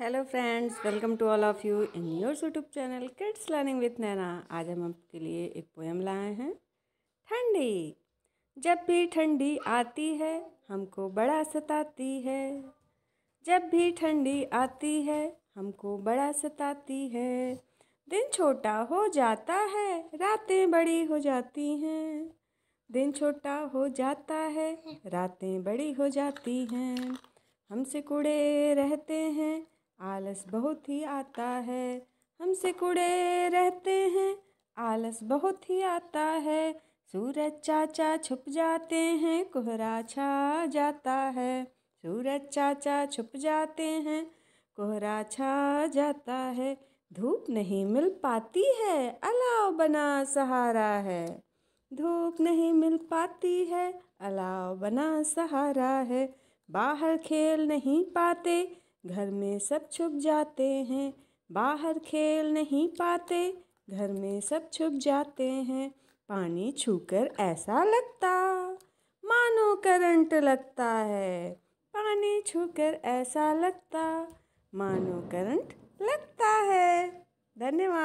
hello friends welcome to all of you in your YouTube channel kids learning with Naina आज हम आपके लिए एक पोएम लाए हैं ठंडी जब भी ठंडी आती है हमको बड़ा सताती है जब भी ठंडी आती है हमको बड़ा सताती है दिन छोटा हो जाता है रातें बड़ी हो जाती हैं दिन छोटा हो जाता है रातें बड़ी हो जाती हैं हमसे कुड़े रहते आलस बहुत ही आता है हमसे कुड़े रहते हैं आलस बहुत ही आता है सूरज चाचा छुप जाते हैं कोहरा छा जाता है सूरज चाचा छुप जाते हैं कोहरा छा जाता है धूप नहीं मिल पाती है अलाव बना सहारा है धूप नहीं मिल पाती है अलाव बना सहारा है बाहर खेल नहीं पाते घर में सब छुप जाते हैं बाहर खेल नहीं पाते घर में सब छुप जाते हैं पानी छूकर ऐसा लगता मानो करंट लगता है पानी छूकर ऐसा लगता मानो करंट लगता है धन्यवाद